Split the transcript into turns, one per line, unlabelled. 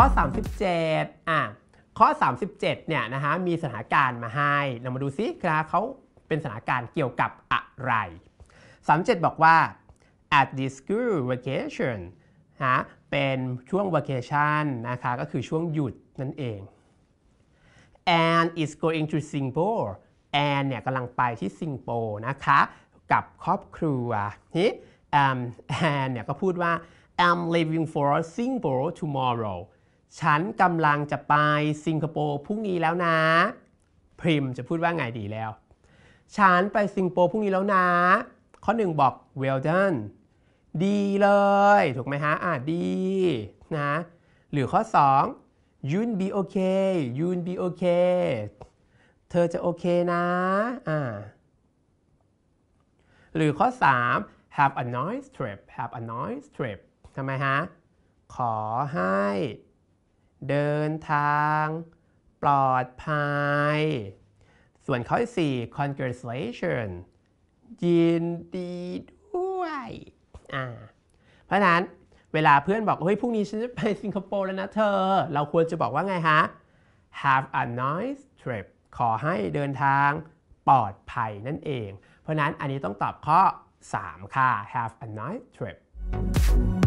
ข้อ 37อ่ะข้อ 37เนี่ยนะฮะมีสถานการณ์มาให้ เรามาดูซิครับเขาเป็นสถานการณ์เกี่ยวกับอะไร 37 บอกว่า at the school vacation ฮะเป็นช่วง vacation นะคะ ก็คือช่วงหยุดนั่นเอง and is going to Singapore and เนี่ยกำลังไปที่สิงคโปร์นะคะ กับครอบครัวนี่ and เนี่ยก็พูดว่า I'm leaving for Singapore tomorrow ฉันกำลังจะไปสิงคโปร์พรุ่งนี้แล้วนะพริมจะพูดว่าไงดีแล้ว ฉันไปสิงคโปร์พรุ่งนี้แล้วนะ ข้อหนึ่งบอก well done ดีเลย ถูกไหมฮะอ่ะดีนะ หรือข้อ 2 you'll be okay you'll be okay เธอจะโอเคนะอ่าหรือข้อ 3 have a nice trip have a nice trip ทำไมฮะ ขอให้เดินทางปลอดภัย ส่วนข้อที่4 congratulation ยินดีด้วยอ่าเพราะนั้นเวลาเพื่อนบอกเฮ้ยพรุ่งนี้ฉันจะไปสิงคโปร์แล้วนะเธอ เราควรจะบอกว่าไงฮะ have a nice trip ขอให้เดินทางปลอดภัยนั่นเอง เพราะนั้นอันนี้ต้องตอบข้อ 3 ค่ะ have a nice trip